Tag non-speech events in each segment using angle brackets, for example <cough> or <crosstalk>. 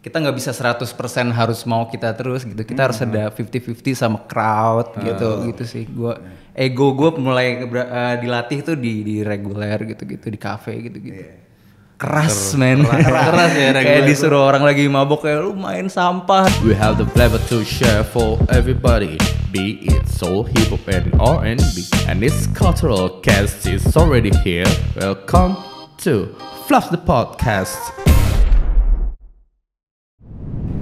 kita nggak bisa 100% harus mau kita terus gitu. Kita hmm. harus ada 50-50 sama crowd hmm. gitu hmm. gitu sih. Gua hmm. ego gue mulai uh, dilatih tuh di di reguler gitu-gitu di cafe gitu-gitu. Yeah. Keras men, keras, <laughs> keras ya kayak disuruh orang lagi mabok kayak lu main sampah. We have the flavor to share for everybody, be it soul, hip hop and R&B, and this cultural cast is already here. Welcome to Fluff the Podcast.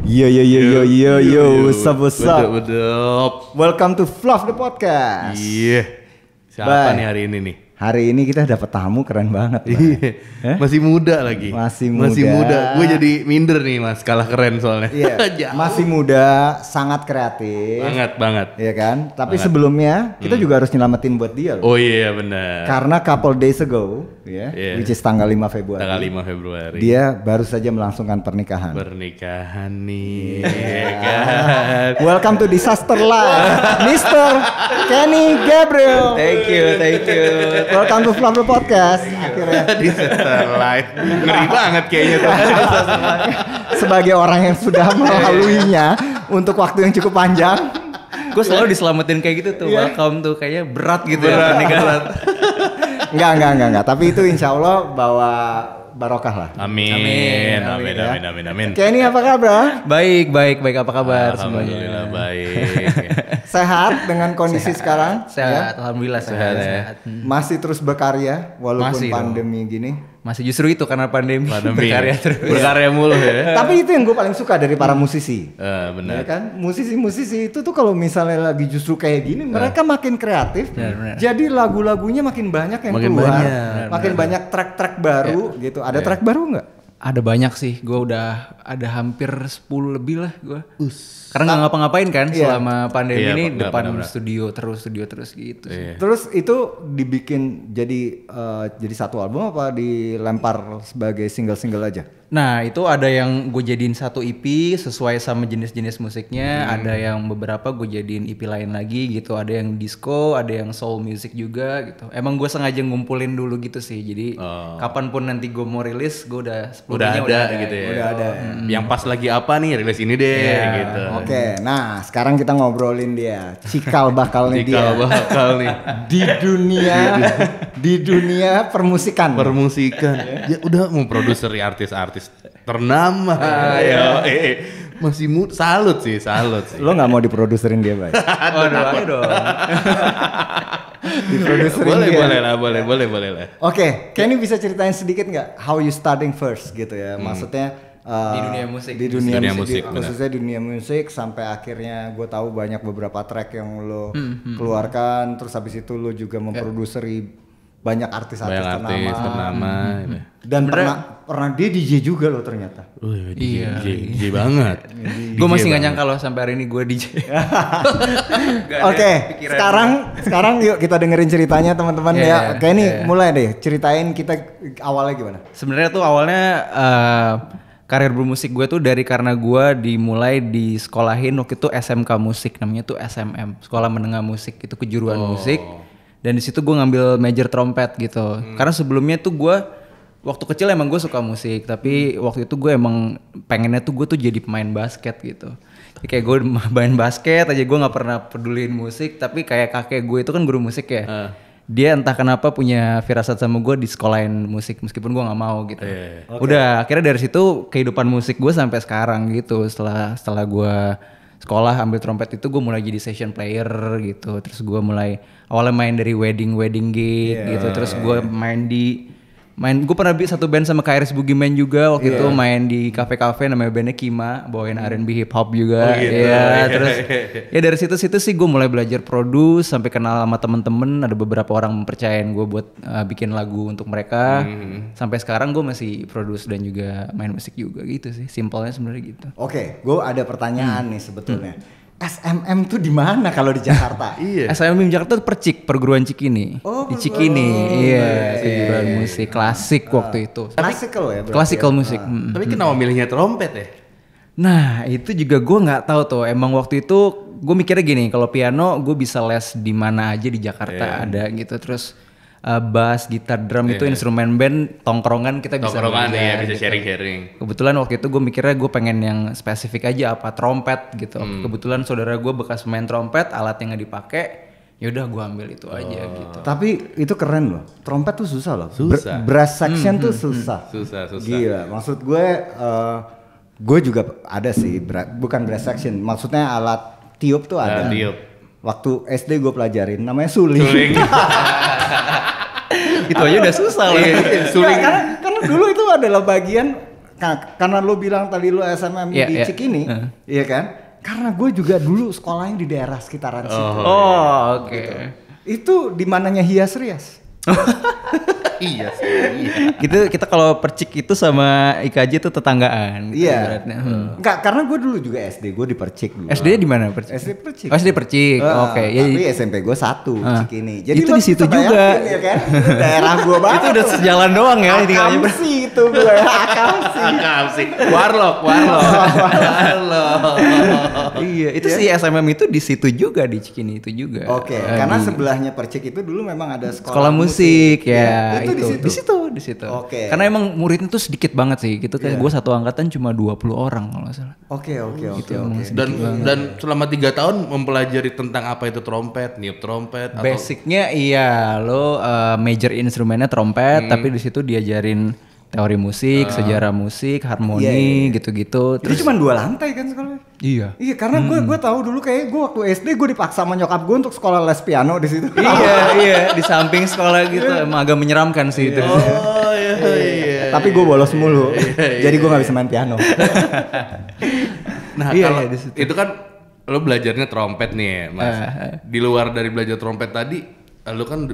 Yo yo yo yo yo yo, what's up what's up? Bedep, bedep. Welcome to Fluff the Podcast. Iya. Yeah. Siapa Bye. nih hari ini nih? hari ini kita dapat tamu keren banget. Iya. Eh? Masih muda lagi. Masih muda. Masih muda. Gue jadi minder nih mas, kalah keren soalnya. Iya. <laughs> Masih muda, sangat kreatif. Banget banget. Iya kan. Tapi banget. sebelumnya kita hmm. juga harus nyelamatin buat dia. Loh. Oh iya benar. Karena couple days ago, ya, yeah, which is tanggal 5 Februari. Tanggal 5 Februari. Dia baru saja melangsungkan pernikahan. Pernikahan nih. Iya ya kan? Welcome to disaster lah, Mister Kenny Gabriel. Thank you, thank you. Welcome to Flabro Podcast iya. akhirnya. <laughs> Di satellite. Ngeri banget kayaknya tuh. <laughs> Sebagai orang yang sudah melaluinya untuk waktu yang cukup panjang. Gue selalu diselamatin kayak gitu tuh. Iya. Welcome tuh kayaknya berat gitu berat. ya Berat. enggak, enggak, enggak, enggak. Tapi itu insya Allah bahwa barokah lah. Amin. Amin. Amin. Amin. Amin. Ya. Amin. Amin. ini apa kabar? Baik, baik, baik. Apa kabar Alhamdulillah semuanya? baik. <laughs> sehat dengan kondisi sehat. sekarang? Sehat. Ya? Alhamdulillah sehat. sehat. Ya. Hmm. Masih terus berkarya walaupun Masih pandemi dong. gini. Masih justru itu karena pandemi, pandemi. berkarya iya. terus. Berkarya mulu ya. <laughs> Tapi itu yang gue paling suka dari para hmm. musisi. Uh, benar. Ya kan? Musisi-musisi itu tuh kalau misalnya lagi justru kayak gini, uh. mereka makin kreatif. Benar, benar. Jadi lagu-lagunya makin banyak yang makin keluar. Banyak, benar, makin benar. banyak track-track baru ya. gitu. Ada ya. track baru nggak? Ada banyak sih, gue udah ada hampir 10 lebih lah gue. Karena nggak ngapa-ngapain kan iya. selama pandemi iya, ini bener, depan bener, bener. studio terus studio terus gitu. Sih. Iya. Terus itu dibikin jadi uh, jadi satu album apa dilempar sebagai single-single aja? Nah itu ada yang gue jadiin satu EP sesuai sama jenis-jenis musiknya, hmm. ada yang beberapa gue jadiin EP lain lagi gitu, ada yang disco, ada yang soul music juga gitu. Emang gue sengaja ngumpulin dulu gitu sih, jadi oh. kapanpun nanti gue mau rilis, gue udah udah udah ada gitu ya. Gitu. Udah ada. Hmm. Yang pas lagi apa nih rilis ini deh yeah. gitu. Oke, okay. nah sekarang kita ngobrolin dia, cikal bakal nih dia. Cikal bakal nih di dunia iya. di dunia permusikan. Permusikan. ya udah mau produseri artis-artis artis ternama <laughs> ya. Eh, masih mood salut sih, salut sih. Lo nggak mau diproduserin dia, Bay? <laughs> oh, dong. <laughs> diproduserin boleh, dia. Boleh lah, boleh, boleh, boleh lah. Oke, okay, Kenny bisa ceritain sedikit nggak how you starting first gitu ya? Hmm. Maksudnya Uh, di eh, dunia musik di dunia, dunia musik, musik di, khususnya dunia musik sampai akhirnya gue tahu banyak beberapa track yang lo hmm, hmm, hmm. keluarkan terus habis itu lo juga ya. memproduseri yeah banyak artis-artis ternama. Artis ternama hmm. hmm gitu ya. Hmm. Dan Bener. pernah pernah dia DJ juga loh ternyata. Uh, DJ, iya. DJ, DJ banget. <laughs> gue masih nggak nyangka loh sampai hari ini gue DJ. <laughs> Oke, okay, sekarang sekarang yuk kita dengerin ceritanya teman-teman yeah, ya. Kayak yeah, ini yeah. mulai deh ceritain kita awalnya gimana. Sebenarnya tuh awalnya uh, karir bermusik gue tuh dari karena gue dimulai di sekolahin waktu itu SMK musik namanya tuh SMM sekolah menengah musik itu kejuruan oh. musik dan di situ gue ngambil major trompet gitu hmm. karena sebelumnya tuh gue waktu kecil emang gue suka musik tapi hmm. waktu itu gue emang pengennya tuh gue tuh jadi pemain basket gitu jadi ya, kayak gue <laughs> main basket aja gue nggak pernah peduliin musik tapi kayak kakek gue itu kan guru musik ya uh. dia entah kenapa punya firasat sama gue di sekolahin musik meskipun gue nggak mau gitu oh, yeah. Iya. okay. udah akhirnya dari situ kehidupan musik gue sampai sekarang gitu setelah setelah gue sekolah ambil trompet itu gue mulai jadi session player gitu terus gue mulai awalnya main dari wedding wedding gig iya. yeah. gitu terus gue main di main gue pernah satu band sama KRS Bugiman juga waktu yeah. itu main di kafe-kafe namanya bandnya Kima bawain hmm. R&B hip hop juga oh, gitu. ya yeah, <laughs> terus <laughs> ya dari situ-situ sih gue mulai belajar produce sampai kenal sama temen-temen ada beberapa orang mempercayain gue buat uh, bikin lagu untuk mereka hmm. sampai sekarang gue masih produce dan juga main musik juga gitu sih simpelnya sebenarnya gitu oke okay, gue ada pertanyaan hmm. nih sebetulnya hmm SMM tuh di mana kalau di Jakarta? <laughs> iya. SMM di Jakarta tuh percik perguruan Cikini. Oh, di Cikini. Oh, iya, perguruan iya. musik klasik uh, waktu itu. Klasikal ya. Klasikal ya. musik. Uh. Hmm. Tapi kenapa milihnya trompet ya? Nah, itu juga gue nggak tahu tuh. Emang waktu itu gue mikirnya gini, kalau piano gue bisa les di mana aja di Jakarta yeah. ada gitu. Terus uh, bass, gitar, drum yeah. itu iya. instrumen band tongkrongan kita bisa tongkrongan ya bisa sharing gitu. sharing-sharing. Kebetulan waktu itu gue mikirnya gue pengen yang spesifik aja apa trompet gitu. Hmm. Kebetulan saudara gue bekas main trompet, alat yang nggak dipakai, yaudah gue ambil itu oh. aja gitu. Tapi itu keren loh, trompet tuh susah loh. Susah. Br brass hmm, section hmm, tuh hmm. susah. Susah, susah. Gila, maksud gue. Uh, gue juga ada sih, bra bukan brass section, maksudnya alat tiup tuh ada. Nah, tiup waktu SD gue pelajarin namanya suling. suling. <laughs> itu aja udah susah loh. Iya, iya, suling. Ya, karena, karena dulu itu adalah bagian karena lo bilang tadi lo SMM yeah, di yeah. Cikini, uh. iya kan? Karena gue juga dulu sekolahnya di daerah sekitaran oh, situ. Oh, oh oke. Okay. Gitu. Itu di mananya hias rias. <laughs> iya sih. Iya. gitu kita kalau percik itu sama IKJ itu tetanggaan. Gitu iya. hmm. nggak karena gue dulu juga SD gue di percik dulu. SD di mana percik? SD percik. Oh, SD percik. Uh, Oke. Okay. Ya, tapi ya, SMP gue satu uh. percik ini. Jadi itu di situ juga. Ya kan? <laughs> daerah gue banget. itu udah sejalan doang ya. Akam bersih itu gue. <laughs> akamsi sih. Warlock, <laughs> warlock. warlock. iya, itu si iya. SMM itu di situ juga di Cikini itu juga. Oke, karena sebelahnya percik itu dulu memang ada sekolah, sekolah musik, musik ya. ya itu, itu. di situ di situ oke okay. karena emang muridnya tuh sedikit banget sih gitu kan yeah. gue satu angkatan cuma 20 orang kalau nggak salah oke oke gitu, oke dan banget. dan selama tiga tahun mempelajari tentang apa itu trompet niup trompet basicnya atau... iya lo uh, major instrumennya trompet hmm. tapi di situ diajarin teori musik, uh. sejarah musik, harmoni iya, iya. iya. gitu-gitu. Terus cuma dua lantai kan sekolahnya? Iya. Iya karena gue hmm. gue tahu dulu kayak gue waktu SD gue dipaksa sama nyokap gue untuk sekolah les piano di situ. iya <laughs> iya di samping sekolah gitu iya. emang agak menyeramkan sih itu. Iya. Oh iya iya. Tapi gue bolos mulu, jadi gue nggak bisa main piano. nah iya, kalau iya, itu kan lo belajarnya trompet nih, mas. Uh, uh. Di luar dari belajar trompet tadi, lo kan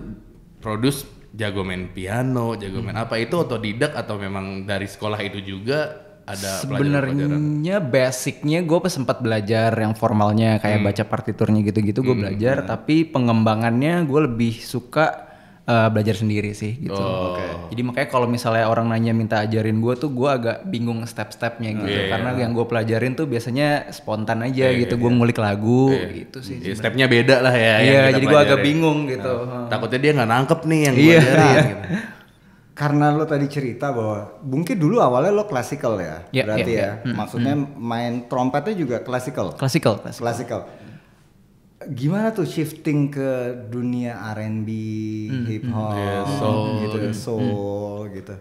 produce jago main piano, jago main apa itu atau otodidak atau memang dari sekolah itu juga ada sebenarnya basicnya gue sempat belajar yang formalnya kayak hmm. baca partiturnya gitu-gitu gue hmm. belajar hmm. tapi pengembangannya gue lebih suka uh, belajar sendiri sih gitu. Oh, okay. Jadi makanya kalau misalnya orang nanya minta ajarin gue tuh gue agak bingung step-stepnya gitu yeah, iya. karena yeah. yang gue pelajarin tuh biasanya spontan aja yeah, iya, gitu. Yeah, gue yeah. ngulik lagu yeah. gitu sih. Yeah, stepnya beda lah ya. Iya yeah, jadi gue agak bingung gitu. Nah, takutnya dia nggak nangkep nih yang gue yeah. ajarin. <laughs> Gitu. Karena lo tadi cerita bahwa mungkin dulu awalnya lo klasikal ya, yeah, berarti yeah, ya. Yeah. Hmm, Maksudnya hmm. main trompetnya juga klasikal. Klasikal. Klasikal gimana tuh shifting ke dunia R&B, mm, hmm. hip hop, mm, yeah, gitu, soul. gitu, hmm. soul mm. gitu.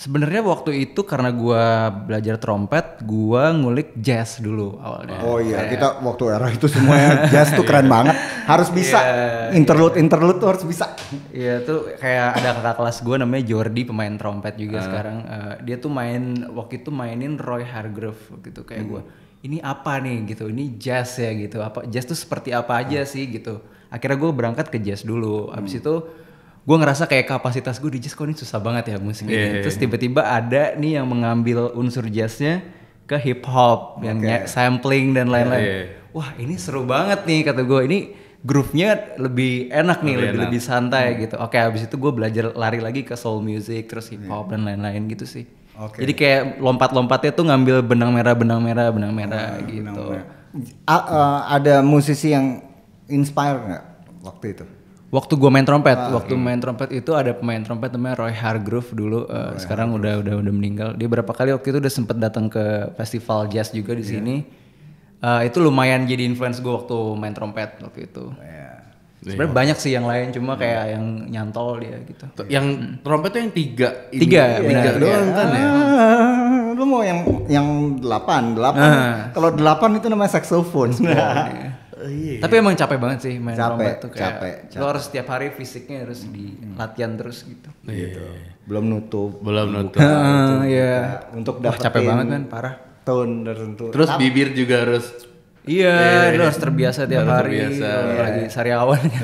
Sebenarnya waktu itu karena gua belajar trompet, gua ngulik jazz dulu awalnya. Oh iya, kita waktu era itu semuanya <laughs> jazz tuh keren iya. banget. Harus bisa yeah, interlude yeah. interlude tuh harus bisa. Iya, yeah, tuh kayak ada kakak kelas gua namanya Jordi pemain trompet juga uh. sekarang. Uh, dia tuh main waktu itu mainin Roy Hargrove gitu kayak hmm. gua ini apa nih gitu ini jazz ya gitu apa jazz tuh seperti apa aja hmm. sih gitu akhirnya gue berangkat ke jazz dulu abis hmm. itu gue ngerasa kayak kapasitas gue di jazz kok ini susah banget ya musiknya yeah, gitu. iya, terus iya. tiba-tiba ada nih yang mengambil unsur jazznya ke hip hop okay. yang sampling dan iya, lain-lain yeah, yeah. wah ini seru banget nih kata gue ini groove-nya lebih enak nih, lebih lebih, enak. lebih santai hmm. gitu. Oke, abis itu gue belajar lari lagi ke soul music, terus hip hop yeah. dan lain-lain gitu sih. Okay. Jadi kayak lompat-lompatnya tuh ngambil benang merah, benang merah, benang merah oh, gitu. Benang merah. Gitu. A, uh, ada musisi yang inspire nggak waktu itu? Waktu gue main trompet, ah, waktu okay. Iya. main trompet itu ada pemain trompet namanya Roy Hargrove dulu. Uh, Roy sekarang udah udah udah meninggal. Dia berapa kali waktu itu udah sempet datang ke festival jazz juga di yeah. sini. Uh, itu lumayan jadi influence gue waktu main trompet waktu itu. Yeah. Sebenarnya iya. banyak sih yang lain, cuma hmm. kayak yang nyantol dia gitu. Yang hmm. trompet tuh yang tiga, ini. tiga, tiga iya, doang iya. kan ya. Ah, lu mau yang yang delapan, delapan. Ah. Kan? Kalau delapan itu namanya saxophone. Iya. Tapi emang capek banget sih main capek, trompet tuh kayak capek, capek. lu harus setiap hari fisiknya harus di hmm. latihan terus gitu. Iya. Gitu. Belum nutup. Belum nutup. Ah, iya. Untuk dapetin capek banget kan, parah. Tahun tertentu. Terus bibir juga harus Iya, yeah, iya, lu iya. harus terbiasa tiap harus hari. Terbiasa. Yeah. Lagi iya. sariawan. <laughs>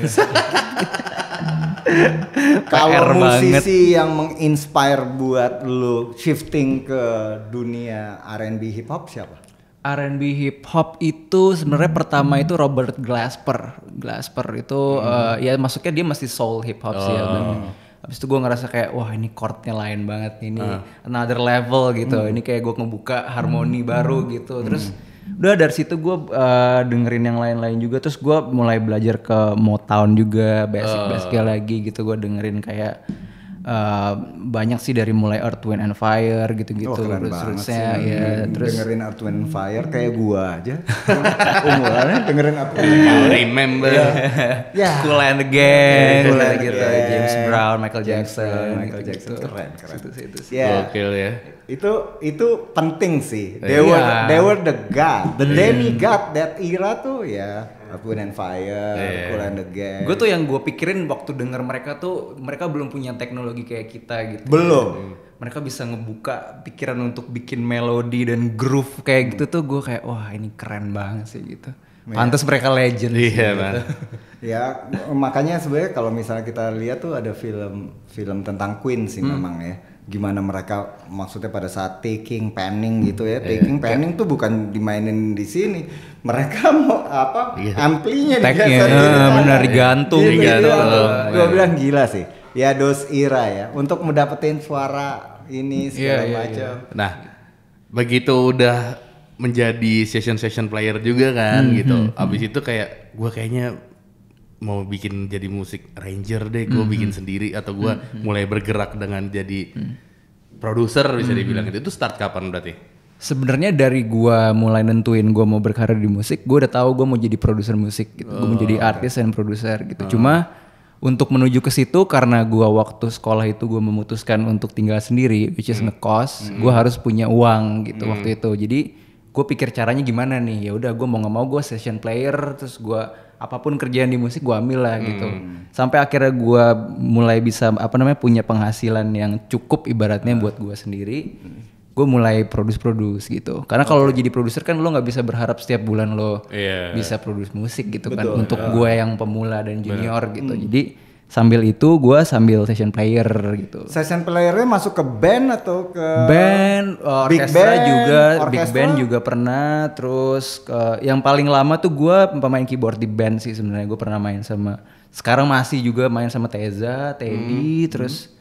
Kalau musisi banget. yang menginspire buat lu shifting ke dunia R&B hip hop siapa? R&B hip hop itu sebenarnya pertama hmm. itu Robert Glasper. Glasper itu hmm. uh, ya masuknya dia masih soul hip hop oh. sih ya. Oh. Habis itu gue ngerasa kayak wah ini chordnya lain banget ini uh. another level gitu. Hmm. Ini kayak gue ngebuka harmoni hmm. baru hmm. gitu. Terus hmm udah dari situ gue uh, dengerin yang lain-lain juga terus gue mulai belajar ke Motown juga basic basicnya uh. Oh. lagi gitu gue dengerin kayak Uh, banyak sih dari mulai Earth Wind and Fire gitu-gitu oh, terus banget sih. ya ya, terus dengerin Earth Wind and Fire kayak gua aja <laughs> umurnya dengerin apa remember iya. ya yeah. yeah. Cool and the Gang cool and gitu gang. James Brown Michael Jackson Jackson Michael gitu, Jackson gitu. keren keren itu sih itu sih yeah. Gokil ya itu itu penting sih they yeah. were they were the god the iya. demigod that era tuh ya yeah. Earth, and Fire, yeah. Cool and the Gang. Gue tuh yang gue pikirin waktu denger mereka tuh mereka belum punya teknologi kayak kita gitu. Belum. Mereka bisa ngebuka pikiran untuk bikin melodi dan groove kayak hmm. gitu tuh gue kayak wah ini keren banget sih gitu. Iya. Pantas yeah. mereka legend. Iya, yeah, gitu. <laughs> ya, makanya sebenarnya kalau misalnya kita lihat tuh ada film film tentang Queen sih hmm. memang ya gimana mereka maksudnya pada saat taking panning gitu ya iya, iya. taking yeah. panning tuh bukan dimainin di sini mereka mau apa yeah. amplinya digeser gitu ah, iya. benar digantung gitu, gitu. Oh, gue yeah. bilang gila sih ya dos ira ya untuk mendapatkan suara ini segala yeah, yeah, macam yeah. nah begitu udah menjadi session session player juga kan mm -hmm. gitu hmm, abis hmm. itu kayak gue kayaknya mau bikin jadi musik ranger deh, gue mm -hmm. bikin hmm. sendiri atau gue mm -hmm. mulai bergerak dengan jadi mm. produser bisa mm -hmm. dibilang hmm. Gitu. itu. start kapan berarti? Sebenarnya dari gue mulai nentuin gue mau berkarir di musik, gue udah tahu gue mau jadi produser musik, gitu. Oh, gue mau jadi artis dan produser gitu. Oh. Cuma untuk menuju ke situ karena gue waktu sekolah itu gue memutuskan untuk tinggal sendiri, which is mm. ngekos, mm. gue harus punya uang gitu mm. waktu hmm. itu. Jadi gue pikir caranya gimana nih? Ya udah gue mau nggak mau gue session player, terus gue apapun kerjaan di musik gue ambil lah gitu. Hmm. Sampai akhirnya gue mulai bisa apa namanya punya penghasilan yang cukup ibaratnya buat gue sendiri. Gue mulai produce-produce gitu. Karena kalau okay. lo jadi produser kan lo nggak bisa berharap setiap bulan lo yeah. bisa produce musik gitu kan. Betul, kan. Untuk yeah. gue yang pemula dan junior Bener. gitu. Hmm. Jadi sambil itu gue sambil session player gitu. Session playernya masuk ke band atau ke band, eh, big band, juga, orkestra? big band juga pernah. Terus ke eh, yang paling lama tuh gue pemain keyboard di band sih sebenarnya gue pernah main sama. Sekarang masih juga main sama Teza, Teddy, hmm. terus. Hmm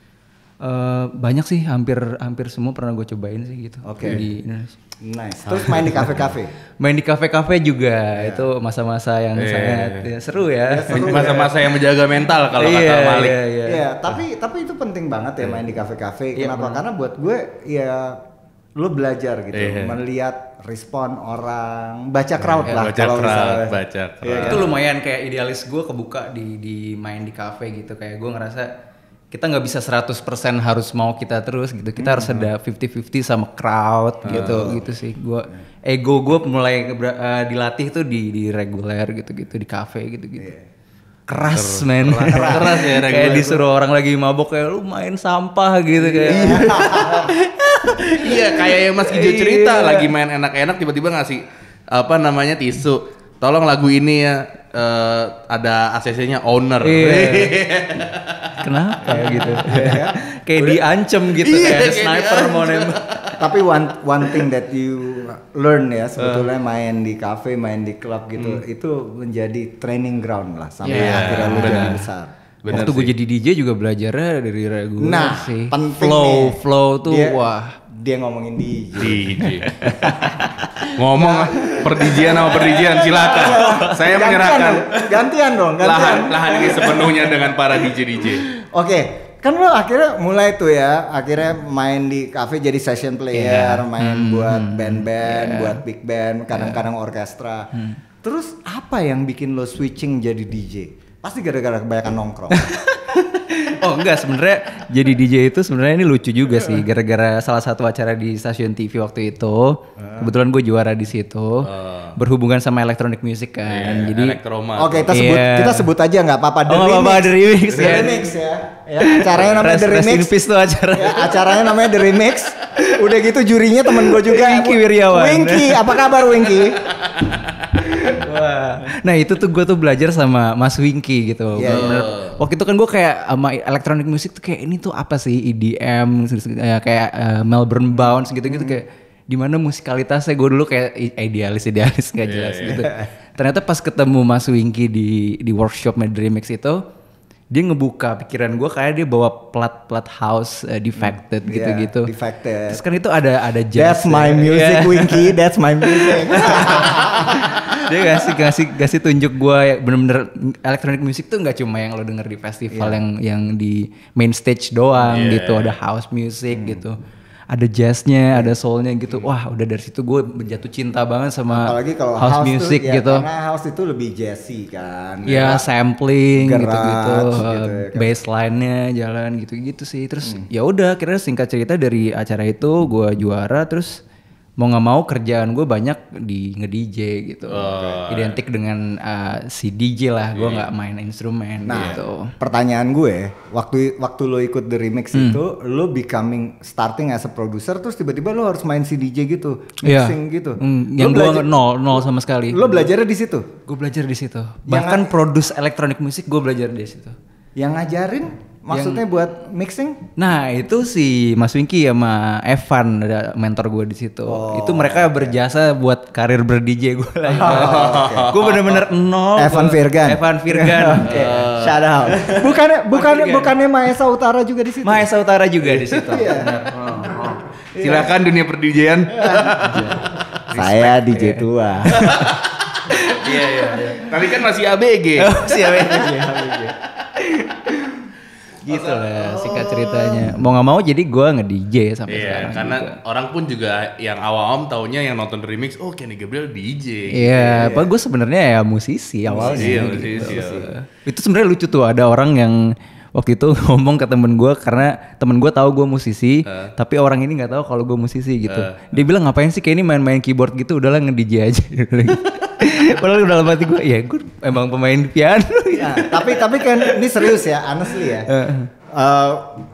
Uh, banyak sih hampir hampir semua pernah gue cobain sih gitu okay. di Indonesia. Nice. Terus main di kafe-kafe. <laughs> main di kafe-kafe juga yeah. itu masa-masa yang yeah. Iya, sangat iya. ya, ya. Iya, seru ya. Masa-masa yang menjaga mental kalau yeah, kata Malik. Iya, yeah, yeah. yeah, tapi tapi itu penting banget ya yeah. main di kafe-kafe. Kenapa? Yeah, Karena buat gue ya lu belajar gitu, yeah. melihat respon orang, baca crowd yeah, lah baca kalau crowd, misalnya. Baca crowd. Yeah. Kan? Itu lumayan kayak idealis gue kebuka di di main di kafe gitu kayak gue ngerasa kita nggak bisa 100% harus mau kita terus gitu. Kita hmm. harus mm-hmm. ada 50-50 sama crowd hmm. gitu gitu sih. Gua ego gue mulai uh, dilatih tuh di di reguler gitu-gitu di cafe gitu-gitu. Yeah. Keras Ter men. Keras, <laughs> keras ya reguler. kayak disuruh orang lagi mabok kayak lu main sampah gitu kayak. iya, <laughs> iya kayak yang Mas Gijo cerita yeah. lagi main enak-enak tiba-tiba ngasih apa namanya tisu. Tolong lagu ini ya uh, ada ACC-nya owner. Iya. <laughs> Kenapa ya gitu? <laughs> kayak iya. Udah. diancem gitu iya, kayak, kayak sniper mau <laughs> nembak. Tapi one one thing that you learn ya sebetulnya uh. main di cafe, main di klub gitu hmm. itu menjadi training ground lah sampai yeah, akhirnya lu jadi besar. Bener Waktu gue jadi DJ juga belajarnya dari regular Nah, penting flow, nih. flow tuh dia, wah dia ngomongin di DJ. Ngomong perdijian sama perdijian silakan. Saya gantian menyerahkan. Dong. Gantian dong, gantian. Lahan, lahan ini sepenuhnya dengan para DJ DJ. Oke, okay. kan lo akhirnya mulai tuh ya, akhirnya main di cafe jadi session player, yeah. main hmm. buat band-band, yeah. buat big band, iya. kadang-kadang yeah. orkestra. Hmm. Terus apa yang bikin lo switching jadi DJ? Pasti gara-gara kebanyakan nongkrong. <laughs> oh enggak sebenarnya jadi DJ itu sebenarnya ini lucu juga sih gara-gara salah satu acara di stasiun TV waktu itu ah. kebetulan gue juara di situ ah. berhubungan sama electronic music kan yeah, jadi oke okay, kita sebut yeah. kita sebut aja nggak apa-apa the oh, remix, apa the remix, ya. remix ya. ya acaranya namanya rest, the remix rest acara ya, acaranya namanya the remix udah gitu jurinya temen gue juga Winky Wiryawan Winky apa kabar Winky Nah itu tuh gue tuh belajar sama Mas Winky gitu. Yeah. Bener iya. -bener. Waktu itu kan gue kayak sama electronic music tuh kayak ini tuh apa sih EDM eh, kayak uh, Melbourne Bounce gitu-gitu hmm. kayak dimana musikalitasnya gue dulu kayak idealis idealis nggak iya, jelas yeah, gitu. Ternyata pas ketemu Mas Winky di di workshop Madremix itu dia ngebuka pikiran gue kayak dia bawa plat-plat house uh, defected hmm. gitu-gitu. Yeah, defected. Terus kan itu ada ada jazz. That's my music, yeah. Winky. That's my music. <laughs> dia ngasih ngasih ngasih tunjuk gue ya, bener-bener elektronik musik tuh nggak cuma yang lo denger di festival yeah. yang yang di main stage doang yeah. gitu ada house music hmm. gitu ada jazznya, ada soulnya gitu. Hmm. Wah, udah dari situ gue jatuh cinta banget sama Apalagi kalau house, house music tuh, ya, gitu. Karena house itu lebih jazzy kan. Ya, ya sampling gitu-gitu, eh, gitu, ya kan. nya jalan gitu-gitu sih. Terus hmm. ya udah, kira-kira singkat cerita dari acara itu gue juara terus mau nggak mau kerjaan gue banyak di nge DJ gitu uh, identik dengan uh, si DJ lah gue iya. nggak main instrumen nah, gitu pertanyaan gue waktu waktu lo ikut the remix hmm. itu lo becoming starting as a producer terus tiba-tiba lo harus main si DJ gitu iya. mixing yeah. gitu mm, yang gue nol nol sama sekali lo belajarnya di situ gue belajar di situ bahkan produce elektronik musik gue belajar di situ yang ngajarin Maksudnya yang, buat mixing? Nah itu si Mas Winky sama Evan ada mentor gue di situ. Oh, itu mereka okay. berjasa buat karir ber DJ gue lah. <laughs> Oh, Gue bener-bener oh, oh. nol. Evan Virgan. Evan Virgan. <laughs> Oke. okay. Uh. Eh. Shout out. <laughs> Bukannya bukannya bukannya Maesa Utara juga di situ? Maesa Utara juga di situ. Iya. Oh, iya. Silakan dunia perdijian. Iya. Saya DJ iya. tua. Iya iya. Tapi kan masih ABG. masih ABG gitu oh. lah sikat ceritanya mau nggak mau jadi gue nge DJ sampai yeah, sekarang karena juga. Gitu. orang pun juga yang awam taunya yang nonton remix oh Kenny Gabriel DJ gitu iya yeah, ya. yeah. apa gue sebenarnya ya musisi awalnya musisi, gitu. Iya. musisi, itu sebenarnya lucu tuh ada orang yang waktu itu <laughs> ngomong ke temen gue karena temen gue tahu gue musisi uh. tapi orang ini nggak tahu kalau gue musisi gitu uh. dia bilang ngapain sih kayak ini main-main keyboard gitu udahlah nge DJ aja <laughs> Padahal udah lama tiga ya gue emang pemain piano. ya, tapi tapi kan ini serius ya, honestly ya. Uh. Uh, eh,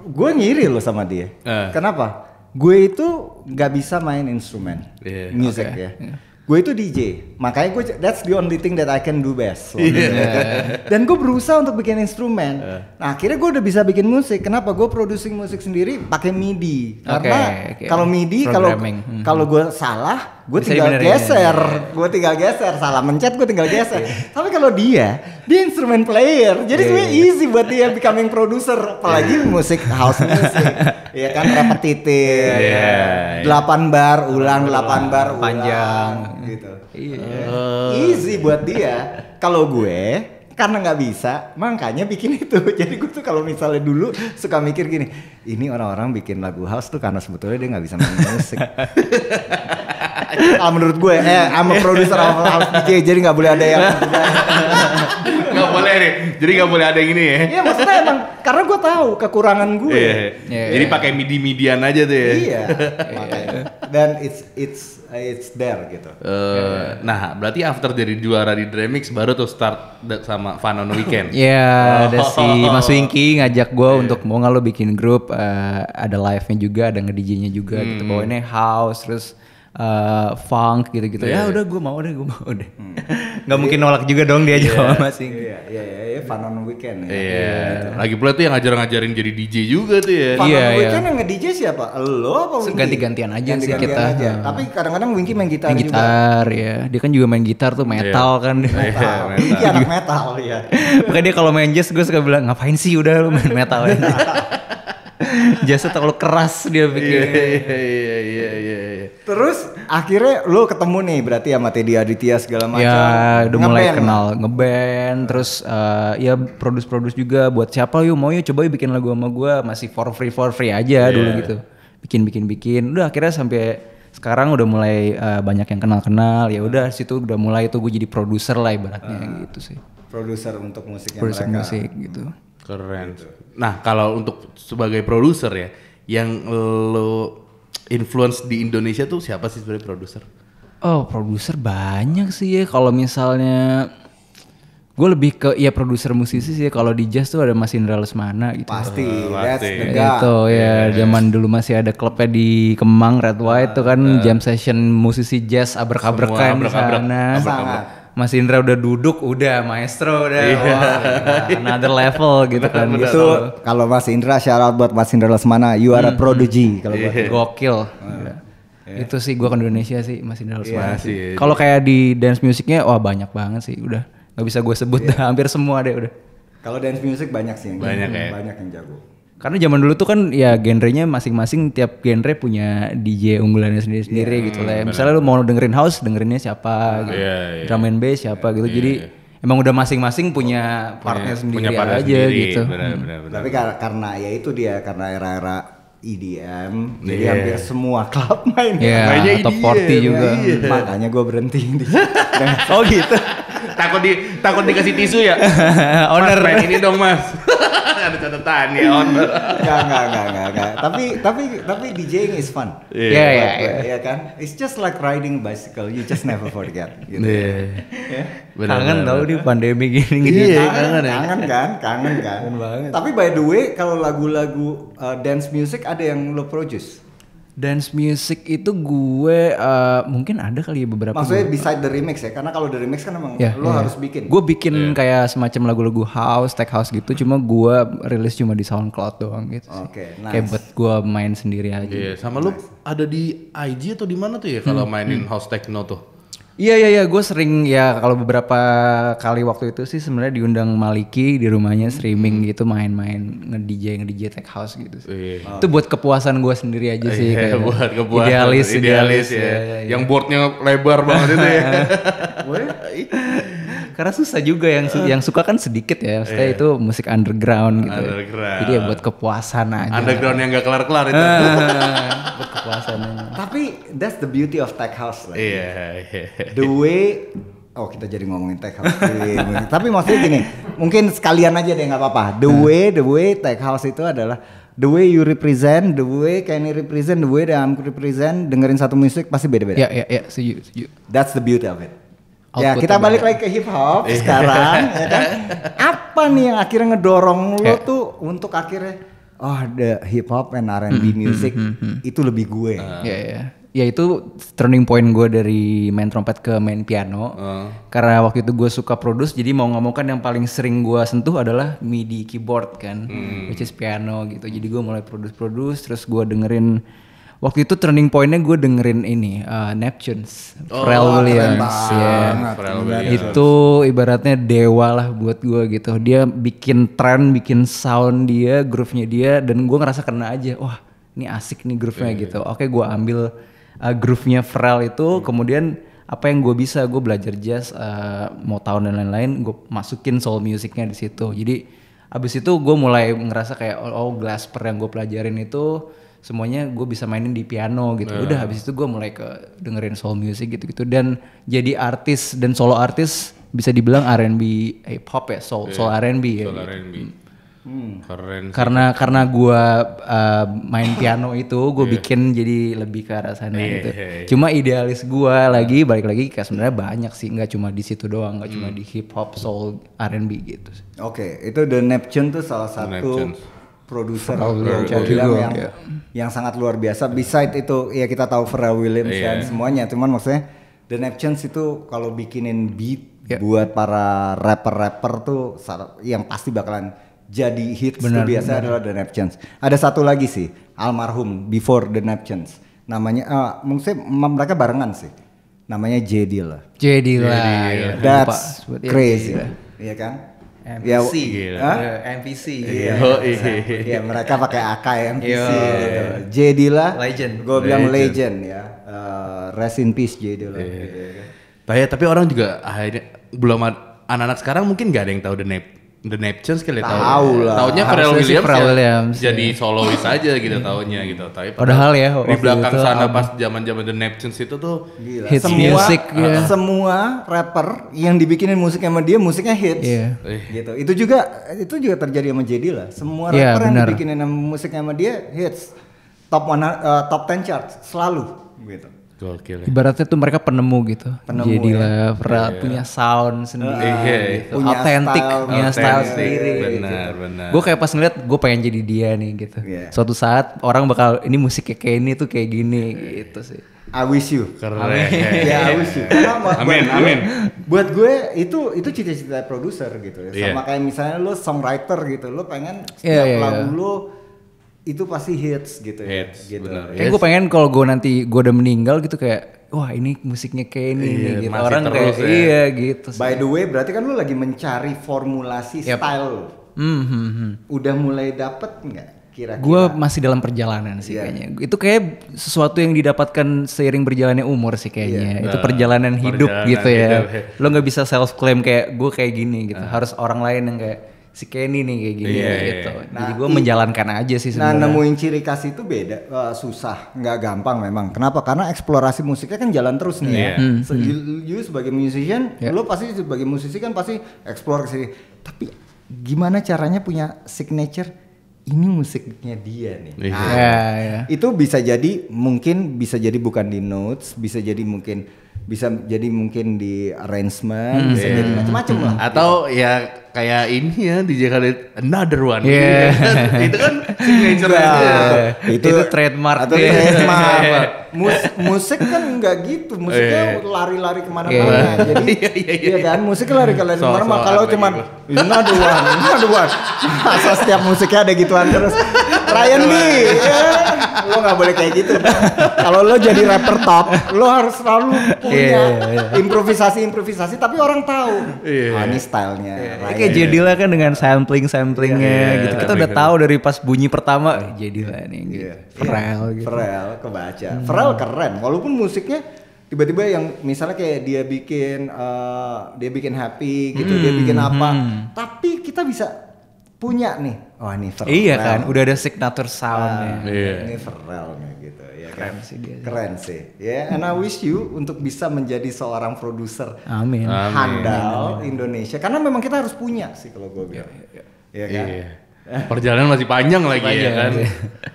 gue ngiri loh sama dia. Uh. Kenapa? Gue itu nggak bisa main instrumen, yeah, music okay. ya. Yeah. Gue itu DJ, makanya gue that's the only thing that I can do best. Yeah. Dan gue berusaha untuk bikin instrumen. Uh. Nah akhirnya gue udah bisa bikin musik. Kenapa? Gue producing musik sendiri pakai MIDI. Karena okay. kalau MIDI kalau kalau gue salah gue tinggal geser iya, iya. gue tinggal geser salah mencet gue tinggal geser iya. tapi kalau dia dia instrument player jadi yeah, sebenarnya easy buat dia becoming producer apalagi musik house music <laughs> ya kan repetitif yeah, yeah, 8 bar ulang 8 bar ulang panjang gitu yeah. uh. easy buat dia kalau gue karena nggak bisa makanya bikin itu <laughs> jadi gue tuh kalau misalnya dulu suka mikir gini ini orang-orang bikin lagu house tuh karena sebetulnya dia nggak bisa main musik <laughs> ah, menurut gue eh sama produser sama DJ jadi gak boleh ada yang nggak boleh deh, jadi gak boleh ada yang ini ya iya maksudnya emang karena gue tahu kekurangan gue yeah. Yeah. jadi pakai midi midian aja tuh ya iya, iya. makanya dan it's it's it's there gitu uh, nah berarti after dari juara di Dremix baru tuh start sama Fun on Weekend <laughs> iya yeah, oh. ada si <laughs> Mas Winky ngajak gue yeah. untuk mau gak lo bikin grup uh, ada live nya juga ada nge DJ nya juga gitu. hmm. gitu bawainnya house terus uh, funk gitu-gitu yeah, ya yeah. udah gue mau deh gue mau deh hmm. <laughs> nggak mungkin iya. nolak juga dong dia yeah. Jawa masih iya iya, iya iya iya fun on weekend ya iya yeah. yeah. Gitu. lagi pula tuh yang ngajar-ngajarin jadi DJ juga tuh ya fun yeah, on weekend yang nge-DJ siapa? lo apa Winky? ganti-gantian aja ganti sih kita aja. Uh. tapi kadang-kadang Winky main gitar main juga. gitar ya dia kan juga main gitar tuh metal yeah. kan metal. Yeah, metal. Winky anak metal ya makanya dia kalau main jazz gue suka bilang ngapain sih udah lu main metal aja ya? <laughs> Jasa terlalu keras dia pikir. Iya iya iya Terus akhirnya lu ketemu nih berarti sama Teddy Aditya segala ya, macam. Ya, udah mulai kenal ngeband, terus uh, ya produce-produce juga buat siapa yuk mau yuk coba yuk bikin lagu sama gua masih for free for free aja yeah. dulu gitu. Bikin bikin bikin. Udah akhirnya sampai sekarang udah mulai uh, banyak yang kenal-kenal. Ya udah situ udah mulai tuh gue jadi produser lah ibaratnya uh, gitu sih. Produser untuk musik produser musik gitu. Keren. Nah, kalau untuk sebagai produser ya yang lo influence di Indonesia tuh siapa sih sebenarnya produser? Oh, produser banyak sih ya. Kalau misalnya gue lebih ke ya produser musisi sih kalau di jazz tuh ada Mas Indra Lesmana gitu pasti uh, that's itu ya yeah. Iya. zaman dulu masih ada klubnya di Kemang Red White uh, tuh kan uh, jam session musisi jazz abrak-abrakan abrak -abrak, abrak -abrak. Mas Indra udah duduk, udah maestro udah. Yeah. Wah, <laughs> another level gitu kan. Bener, gitu. itu kalau Mas Indra syarat buat Mas Indra Lesmana, you are hmm. a prodigy kalau yeah. gokil. Yeah. Yeah. Itu sih gua ke Indonesia sih Mas Indra iya Lesmana. Yeah, sih. Yeah. Kalau kayak di dance musiknya, wah banyak banget sih udah. nggak bisa gue sebut yeah. <laughs> hampir semua deh udah. Kalau dance music banyak sih yang banyak, yang, Ya? banyak yang jago. Karena zaman dulu tuh kan ya genrenya masing-masing tiap genre punya DJ unggulannya sendiri-sendiri yeah, gitu lah. Ya. Misalnya lu mau dengerin house, dengerinnya siapa, uh, gitu. yeah, yeah. drum and bass siapa gitu. Yeah, Jadi yeah. emang udah masing-masing punya partnya punya, sendiri punya aja sendiri. gitu. Bener, bener, hmm. bener. Tapi karena ya itu dia karena era-era EDM yeah. jadi iya. hampir semua klub main yeah, atau EDM, porti juga Yeah. makanya gue berhenti <laughs> oh gitu <laughs> takut di takut dikasih tisu ya. <laughs> Owner. Mas, ini dong mas. <laughs> Ada catatan ya owner. nggak nggak nggak nggak. Tapi tapi tapi DJing is fun. Iya iya iya yeah, iya. iya kan. It's just like riding bicycle. You just never forget. Gitu. Yeah. Iya. <laughs> yeah. kangen tau di pandemi gini gini. Iya kangen, ya. kangen kan kangen kan. Kangen banget. Tapi by the way kalau lagu-lagu uh, dance music ada yang lo produce? Dance music itu gue uh, mungkin ada kali ya beberapa. Maksudnya beside the remix ya, karena kalau the remix kan emang yeah, lo yeah. harus bikin. Gue bikin yeah. kayak semacam lagu-lagu house, tech house gitu, cuma gue rilis cuma di SoundCloud doang gitu. Oke, okay, nice. Kayak buat gue main sendiri aja. Iya, yeah, sama nice. lo ada di IG atau di mana tuh ya kalau hmm. mainin hmm. house techno tuh? Iya iya iya, gue sering ya kalau beberapa kali waktu itu sih sebenarnya diundang Maliki di rumahnya streaming hmm. gitu main-main nge DJ nge DJ tech house gitu. Sih. Oh, iya. Itu buat kepuasan gue sendiri aja sih. Iya, kayak buat kepuasan. Idealis, idealis, idealis ya, ya, ya. ya. Yang boardnya lebar banget itu ya. <laughs> Karena susah juga yang su yang suka kan sedikit ya. Maksudnya yeah. itu musik underground gitu. Ya. Underground. Jadi ya buat kepuasan aja. Underground yang gak kelar-kelar itu. Ah, buat kepuasan Tapi that's the beauty of tech house lah. Like. Yeah, yeah. The way Oh kita jadi ngomongin tech house. Tapi maksudnya gini, mungkin sekalian aja deh nggak apa-apa. The ah. way, the way tech house itu adalah the way you represent, the way Kenny represent, the way that I'm represent, dengerin satu musik pasti beda-beda. Ya, yeah, ya, yeah, ya, yeah. see you. That's the beauty of it. Ya kita balik lagi ke hip hop iya. sekarang. <laughs> Ya kan? Apa nih yang akhirnya ngedorong lo yeah. tuh untuk akhirnya oh the hip hop and R&B mm-hmm, hmm, music mm-hmm. itu lebih gue. Uh. Yeah, yeah. Iya. Ya itu turning point gue dari main trompet ke main piano. Uh. Karena waktu itu gue suka produce jadi mau ngomong kan yang paling sering gue sentuh adalah midi keyboard kan, mm. which is piano gitu. Jadi gue mulai produce-produce terus gue dengerin waktu itu turning pointnya gue dengerin ini uh, Neptunes, oh, Pharrell Williams, yeah. Williams. itu ibaratnya dewa lah buat gue gitu. Dia bikin trend, bikin sound dia, groove-nya dia, dan gue ngerasa kena aja. Wah, ini asik nih groove-nya yeah, iya. gitu. Yeah. Oke, gue ambil uh, groove-nya Pharrell itu, yeah. Hmm. kemudian apa yang gue bisa, gue belajar jazz, uh, mau tahun dan lain-lain, gue masukin soul musicnya di situ. Jadi abis itu gue mulai ngerasa kayak oh, oh Glasper yang gue pelajarin itu semuanya gue bisa mainin di piano gitu. Yeah. Udah habis itu gue mulai ke dengerin soul music gitu-gitu dan jadi artis dan solo artis bisa dibilang R&B hip eh, hop ya, soul yeah. soul R&B ya. Soul gitu. Hmm. hmm. Keren. Sih. Karena karena gue uh, main piano itu gue yeah. bikin jadi lebih ke arah sana yeah, gitu. Iya, iya. Cuma idealis gue lagi balik lagi kayak sebenarnya banyak sih nggak cuma di situ doang, nggak hmm. cuma di hip hop, soul, R&B gitu. Oke, okay, itu The Neptune tuh salah satu Neptune produser oh, ya, Joe William yang, yeah. yang sangat luar biasa. Beside itu ya kita tahu Pharrell Williams yeah. dan semuanya, cuman maksudnya The Neptunes itu kalau bikinin beat yeah. buat para rapper-rapper tuh yang pasti bakalan jadi hits benar, biasa benar. adalah The Neptunes. Ada satu lagi sih, almarhum Before The Neptunes. Namanya uh, eh, mungkin mereka barengan sih. Namanya J Dilla. J Dilla. That's crazy. Iya yeah. kan? MPC ya, gitu. Ya, MPC. Iya, Yeah, iya. ya, mereka pakai AK MPC gitu. JD lah. Legend. Gue bilang legend ya. Uh, rest in peace JD lah. Yeah. Bahaya tapi orang juga akhirnya belum anak-anak sekarang mungkin gak ada yang tahu The Nap The Neptunes kali ya, tahu. Tahu lah. Tahunya ya. Pharrell Williams, Pharrell Williams ya, jadi iya. solois aja gitu tahunya gitu. Tapi padahal ya di belakang itu, sana um, pas zaman-zaman The Neptunes itu tuh gila. Hits semua, music ya. Semua rapper yang dibikinin musiknya sama dia musiknya hits. Yeah. Iya. Gitu. Itu juga itu juga terjadi sama JD lah. Semua iya, rapper yeah, yang dibikinin musiknya sama dia hits. Top one, uh, top 10 chart selalu gitu. Gokil ya. Ibaratnya tuh mereka penemu gitu. Penemu Jadi ya. yeah. punya sound sendiri. Uh, iya, yeah, yeah. Gitu. Punya Authentic, style, punya style sendiri. Benar, gitu. benar. Gue kayak pas ngeliat, gue pengen jadi dia nih gitu. Yeah. Suatu saat orang bakal, ini musik kayak, ini tuh kayak gini yeah. gitu sih. I wish you. Keren. <laughs> ya, I wish you. amin, iya. amin. buat gue itu itu cita-cita produser gitu. Ya. Sama yeah. kayak misalnya lo songwriter gitu. Lo pengen iya, setiap yeah, lagu yeah. lo itu pasti hits gitu ya. Hits, gitu. Bener. Kayak yes. gue pengen kalau gue nanti gue udah meninggal gitu kayak wah ini musiknya kayak ini iya, gitu. Orang kayak ya. iya gitu. By the way, berarti kan lu lagi mencari formulasi yep. style lu. Mm hmm, -hmm. Udah mulai dapet nggak? Kira-kira. Gue masih dalam perjalanan sih yeah. kayaknya. Itu kayak sesuatu yang didapatkan seiring berjalannya umur sih kayaknya. Yeah. Itu perjalanan hidup perjalanan gitu ya. Lo nggak bisa self claim kayak gue kayak gini gitu. Nah. Harus orang lain yang kayak si Kenny nih kayak gini yeah, iya, gitu. Yeah. Nah, Jadi gue menjalankan aja sih nah, sebenarnya. Nah, nemuin ciri khas itu beda, uh, susah, nggak gampang memang. Kenapa? Karena eksplorasi musiknya kan jalan terus nih yeah. ya. Mm, so, mm. You, sebagai musician, yeah. lo pasti sebagai musisi kan pasti explore Tapi gimana caranya punya signature ini musiknya dia nih. Yeah. Nah, yeah, yeah. Itu bisa jadi mungkin bisa jadi bukan di notes, bisa jadi mungkin bisa jadi mungkin di arrangement, hmm, bisa yeah. jadi macam-macam lah. Atau gitu. ya kayak ini ya di Khaled another one. Yeah. <laughs> itu kan signature nah, itu, itu, itu trademark. Atau yeah. trademark. <laughs> Mus musik kan nggak gitu, musiknya lari-lari kemana-mana. Yeah. Jadi yeah, yeah, yeah. ya kan musiknya lari kemana mana so, kalau cuman gitu? another one, another one. <laughs> Masa setiap musiknya ada gituan terus. Ryan B <laughs> lo nggak boleh kayak gitu kalau lo jadi rapper top lo harus selalu punya yeah, yeah, yeah. improvisasi improvisasi tapi orang tahu yeah. Iya. oh, ini stylenya yeah. kayak jadilah kan dengan sampling samplingnya yeah, iya, gitu iya. kita udah tahu dari pas bunyi pertama eh, jadilah nih gitu. Yeah. gitu Pharrell kebaca hmm. keren walaupun musiknya tiba-tiba yang misalnya kayak dia bikin uh, dia bikin happy gitu hmm, dia bikin apa hmm. tapi kita bisa punya nih. oh ini Pharrell. Iya kan, udah ada signature soundnya. Ah, iya. Ini Pharrell nih gitu ya. Keren kan? sih dia. Keren sih. Ya, yeah, and I wish you untuk bisa menjadi seorang produser. Amin. Handal Amin. Indonesia karena memang kita harus punya sih kalau gue iya, bilang. Iya, iya. Ya, kan? Iya. Perjalanan masih panjang lagi ya panjang, ya kan.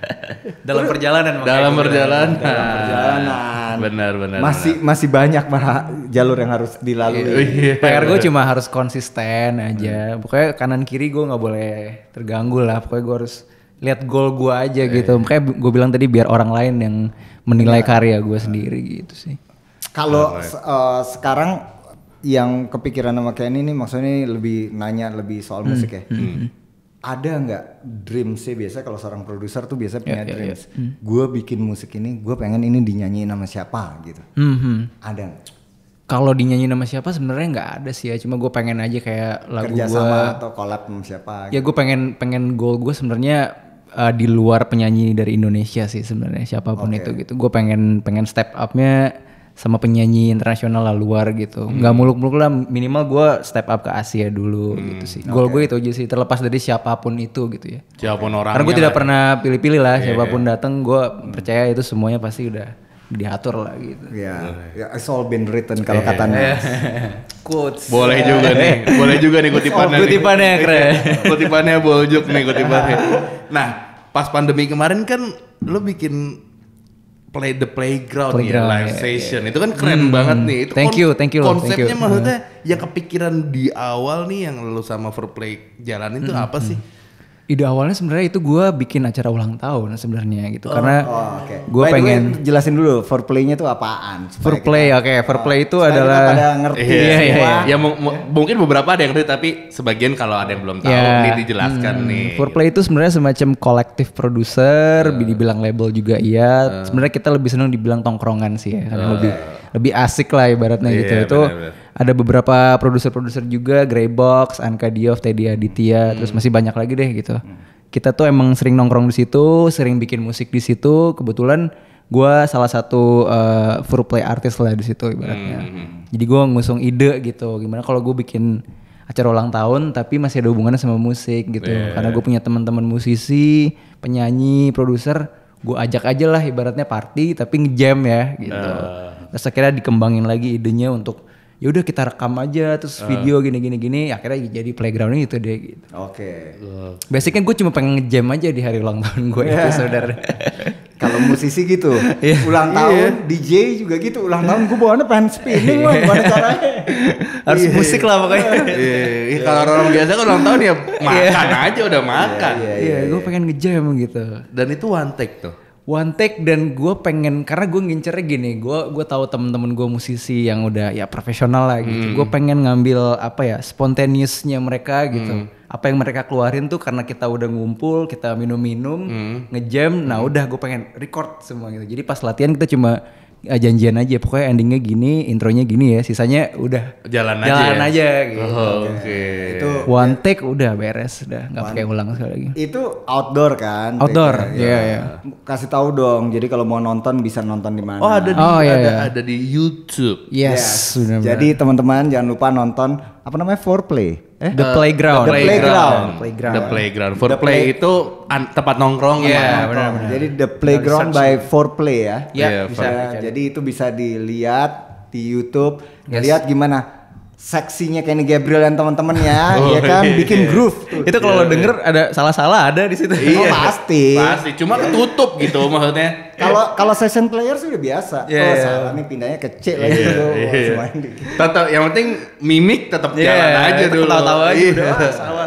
<laughs> dalam perjalanan Dalam perjalanan. Nah, dalam perjalanan. Benar benar. Masih benar. masih banyak bah, jalur yang harus dilalui. Iya, iya. PR gue cuma harus konsisten aja. Hmm. Pokoknya kanan kiri gue nggak boleh terganggu lah. Pokoknya gue harus lihat goal gue aja e. gitu. Iya. Makanya gue bilang tadi biar orang lain yang menilai ya. karya gue sendiri gitu sih. Kalau right. uh, eh, sekarang yang kepikiran sama Kenny ini maksudnya lebih nanya lebih soal hmm. musik hmm. ya. Hmm ada nggak dream sih biasa kalau seorang produser tuh biasa punya yeah, ya, ya. dreams. Yeah, Hmm. Gue bikin musik ini, gue pengen ini dinyanyi nama siapa gitu. Mm -hmm. Ada Kalau dinyanyi nama siapa sebenarnya nggak ada sih ya, cuma gue pengen aja kayak lagu gue. sama atau collab sama siapa? Ya, gitu. Ya gue pengen pengen goal gue sebenarnya uh, di luar penyanyi dari Indonesia sih sebenarnya siapapun okay. itu gitu. Gue pengen pengen step upnya sama penyanyi internasional lah luar gitu. Hmm. Gak muluk-muluk lah minimal gue step up ke Asia dulu hmm. gitu sih. Okay. Goal gue itu aja sih terlepas dari siapapun itu gitu ya. Siapapun orang. Karena gue tidak ya. pernah pilih-pilih lah yeah, iya. siapapun yeah. datang gue hmm. percaya itu semuanya pasti udah diatur lah gitu. Ya, Yeah. Yeah, it's all been written kalau yeah. kata <laughs> Quotes. Boleh juga nih. <laughs> Boleh juga nih kutipannya. kutipannya iya, keren. kutipannya boljuk nih kutipannya. <laughs> Nah, pas pandemi kemarin kan lo bikin play the playground, playground ya, live yeah, station. Yeah. Itu kan keren hmm, banget hmm. nih. Itu thank you, thank you. Konsepnya thank you. maksudnya hmm. yang kepikiran di awal nih yang lu sama for play jalan itu hmm, apa hmm. sih? ide awalnya sebenarnya itu gue bikin acara ulang tahun sebenarnya gitu oh, karena oh, okay. gue pengen way, jelasin dulu foreplay-nya eh, itu apaan foreplay oke okay. foreplay itu adalah kita ngerti iya, iya, iya. ya, mungkin beberapa ada yang ngerti tapi sebagian kalau ada yang belum tahu yeah. ini dijelaskan hmm, nih foreplay itu sebenarnya semacam kolektif produser uh. dibilang label juga iya uh. sebenarnya kita lebih senang dibilang tongkrongan sih ya karena uh. lebih lebih asik lah ibaratnya uh. gitu itu bener, bener ada beberapa produser-produser juga Greybox, Anka Diov, Teddy Aditya, hmm. terus masih banyak lagi deh gitu. Hmm. Kita tuh emang sering nongkrong di situ, sering bikin musik di situ. Kebetulan gue salah satu uh, full play artis lah di situ ibaratnya. Hmm. hmm, hmm. Jadi gue ngusung ide gitu, gimana kalau gue bikin acara ulang tahun tapi masih ada hubungannya sama musik gitu. Yeah. Karena iya. gue punya teman-teman musisi, penyanyi, produser, gue ajak aja lah ibaratnya party tapi ngejam ya gitu. Uh. Terus akhirnya dikembangin lagi idenya untuk ya udah kita rekam aja terus uh. video gini gini gini akhirnya jadi playgroundnya itu deh gitu. Oke. Okay. Uh. gue cuma pengen ngejam aja di hari ulang tahun gue yeah. itu <laughs> saudara. Kalau musisi gitu, yeah. ulang iya. tahun yeah. DJ juga gitu, ulang tahun gue bawaannya pengen spinning lah, gimana iya. caranya? Harus yeah. musik lah pokoknya. Iya, yeah. Iya. kalau orang biasa kan ulang tahun ya makan aja udah makan. Iya, yeah, yeah, yeah, yeah. gue pengen ngejam gitu. Dan itu one take tuh one take dan gue pengen karena gue ngincernya gini gue gue tahu temen-temen gue musisi yang udah ya profesional lah gitu hmm. gue pengen ngambil apa ya spontaneousnya mereka gitu hmm. apa yang mereka keluarin tuh karena kita udah ngumpul kita minum-minum hmm. ngejam nah hmm. nah udah gue pengen record semua gitu jadi pas latihan kita cuma uh, janjian aja pokoknya endingnya gini intronya gini ya sisanya udah jalan, jalan aja, ya? aja gitu oh, oke okay. itu iya. one ya. take udah beres udah nggak pakai ulang sekali lagi itu outdoor kan outdoor ya yeah, yeah. kasih tahu dong jadi kalau mau nonton bisa nonton di mana oh ada di oh, iya, ada, iya. ada di YouTube yes, yes. jadi teman-teman jangan lupa nonton apa namanya foreplay Eh? The, eh, playground. the playground. The playground. The playground. For the play, play itu an, tempat nongkrong ya. Yeah, iya, Jadi the playground by for play ya. Iya, yeah, yeah, bisa. Jadi itu bisa dilihat di YouTube, yes. lihat gimana seksinya Kenny Gabriel dan teman-temannya, <laughs> oh, ya kan iya, bikin iya. groove. Tuh. Itu kalau iya, lo denger iya. ada salah-salah ada di situ. Iya, oh, pasti. Pasti, cuma ketutup gitu maksudnya. Kalau kalau session player sih udah biasa. Yeah, oh, kalau salah nih pindahnya kecil lagi gitu. tetap yang penting mimik tetap jalan aja dulu. Tahu-tahu aja udah <laughs> salah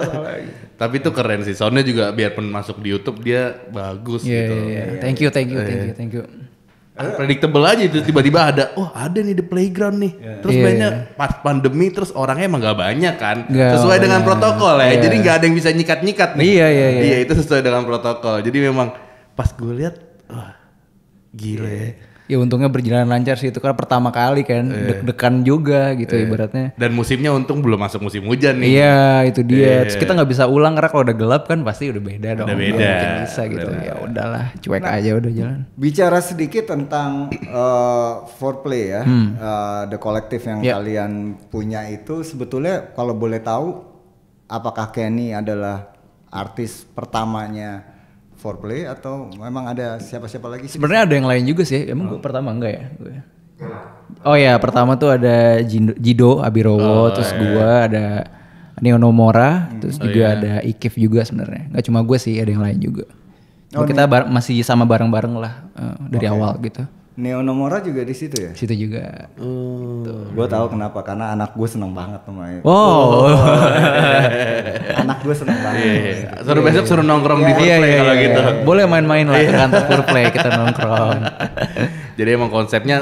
Tapi itu keren sih. Soundnya juga biarpun masuk di YouTube dia bagus gitu. Iya, iya. Thank you, thank you, thank you, thank you unpredictable ah, aja itu tiba-tiba ada oh ada nih di playground nih yeah. terus yeah. banyak iya. pas pandemi terus orangnya emang gak banyak kan gak sesuai banyak. dengan protokol ya yeah. jadi nggak ada yang bisa nyikat-nyikat nih iya iya iya iya itu sesuai dengan protokol jadi memang pas gue lihat wah oh, gila yeah. ya ya untungnya berjalan lancar sih itu kan pertama kali kan e. deg-degan juga gitu e. ibaratnya dan musimnya untung belum masuk musim hujan nih iya itu dia e. terus kita nggak bisa ulang karena kalau udah gelap kan pasti udah beda dong udah beda ya, bisa gitu udah ya udahlah cuek nah, aja udah jalan bicara sedikit tentang uh, foreplay ya hmm. uh, the collective yang yeah. kalian punya itu sebetulnya kalau boleh tahu apakah Kenny adalah artis pertamanya foreplay atau memang ada siapa-siapa lagi Sebenarnya ada yang lain juga sih. Emang oh. gue pertama enggak ya? Gue. Ya? Oh ya, pertama tuh ada Jido Abirowo, oh, terus iya. gue ada Neonomora, hmm. terus oh, juga iya. ada Ikif juga sebenarnya. Gak cuma gue sih, ada yang lain juga. Oh, kita masih sama bareng-bareng lah uh, dari okay. awal gitu. Neo Nomora juga di situ ya? Situ juga. Hmm. Oh. Gitu. Gue tahu kenapa karena anak gue seneng banget sama itu. Oh. oh. <laughs> anak gue seneng banget. Yeah, Gitu. Iya. Iya, suruh iya, besok suruh nongkrong yeah, di dia yeah, yeah, kalau gitu. Boleh main-main lah kan kantor play, kita nongkrong. <laughs> Jadi emang konsepnya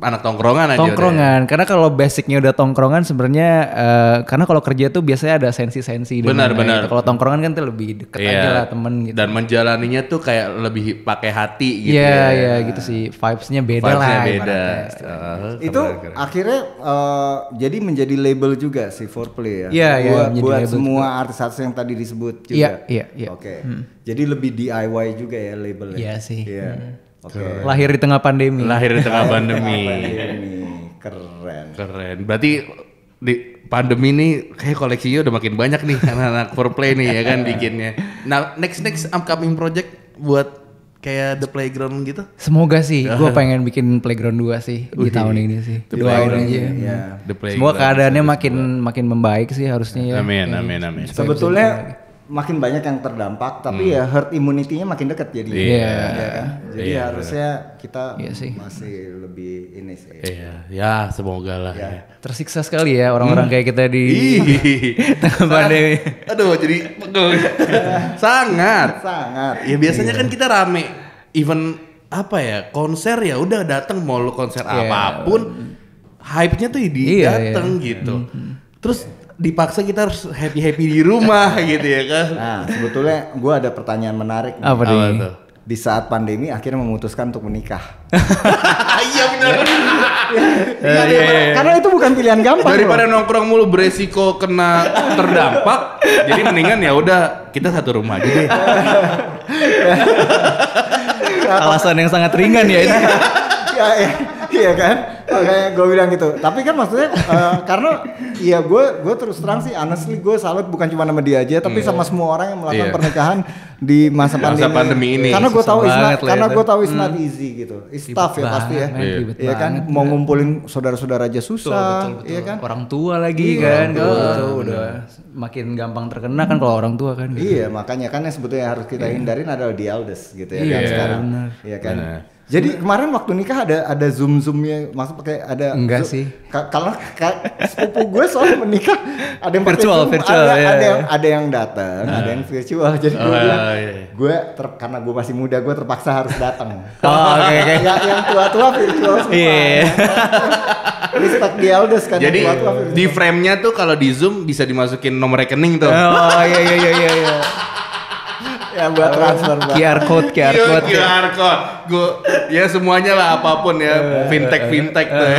anak tongkrongan aja tongkrongan ya. karena kalau basicnya udah tongkrongan sebenarnya uh, karena kalau kerja tuh biasanya ada sensi-sensi benar benar gitu. kalau tongkrongan kan tuh lebih deket yeah. aja lah temen gitu dan menjalaninya tuh kayak lebih pakai hati gitu yeah, ya iya yeah, gitu sih vibesnya beda vibes lah beda uh, itu keren. akhirnya uh, jadi menjadi label juga si foreplay ya yeah, iya, buat, yeah, buat semua artis-artis yang tadi disebut iya, juga iya yeah, iya oke hmm. jadi lebih DIY juga ya labelnya iya yeah, sih yeah. Hmm. Okay. Lahir di tengah pandemi. Lahir di tengah pandemi. Keren. Keren. Berarti di pandemi ini kayak koleksinya udah makin banyak nih karena <laughs> anak for play nih ya kan bikinnya. Nah, next next upcoming project buat kayak the playground gitu? Semoga sih, <laughs> gue pengen bikin playground dua sih Uhi. di tahun ini sih. The tahun aja. Ya. Yeah. Semua keadaannya makin makin membaik sih harusnya ya. Amin, amin, amin. Sebetulnya makin banyak yang terdampak tapi hmm. ya herd immunity-nya makin dekat jadi yeah. ya iya kan jadi yeah, harusnya kita yeah, sih. masih lebih ini sih yeah. ya semoga lah yeah. ya. tersiksa sekali ya orang-orang hmm. kayak kita di <laughs> tengah pandemi aduh jadi <laughs> sangat sangat ya biasanya yeah. kan kita rame even apa ya konser ya udah datang mau lu konser yeah. apapun hype-nya tuh di yeah, iya. dateng yeah. gitu mm -hmm. terus dipaksa kita harus happy happy di rumah <laughs> gitu ya kan. Nah sebetulnya gue ada pertanyaan menarik. nih? Apa tuh? Di saat pandemi akhirnya memutuskan untuk menikah. <laughs> Iya benar. Ya. Iya, iya, iya. Karena itu bukan pilihan gampang. Daripada nongkrong mulu beresiko kena terdampak, jadi mendingan ya udah kita satu rumah aja deh. Alasan yang sangat ringan ya ini. <laughs> Iya ya, ya kan makanya gue bilang gitu tapi kan maksudnya uh, karena ya gue gue terus terang sih honestly gue salut bukan cuma sama dia aja tapi hmm. sama semua orang yang melakukan yeah. pernikahan di masa, masa pandemi, ini karena gue tahu isna ya, karena gue tahu it's not hmm. easy gitu it's ribet ya pasti ya iya kan banget. mau ngumpulin saudara-saudara aja susah iya kan orang tua lagi iya, kan kalau udah, makin gampang terkena kan kalau orang tua kan gitu. iya makanya kan yang sebetulnya harus kita yeah. hindarin adalah di eldest gitu ya yeah. kan sekarang iya kan jadi kemarin waktu nikah ada ada zoom zoomnya, masuk pakai ada enggak zoom, sih? Kalau sepupu gue soal menikah ada yang virtual, zoom, virtual, ada, yeah. ada yang ya. ada yang datang, nah. ada yang nah. virtual. Jadi gue oh, bilang, yeah. Iya, iya. gue ter, karena gue masih muda, gue terpaksa harus datang. <laughs> oh, okay, okay. yang, tua-tua virtual semua. Yeah. Iya. <laughs> Respect the elders kan. Jadi tua -tua di frame-nya tuh kalau di zoom bisa dimasukin nomor rekening tuh. Oh iya iya iya iya ya buat oh. transfer bang. QR code QR iya, code QR code gua ya semuanya lah apapun ya eh, eh, fintech eh. fintech tuh ya.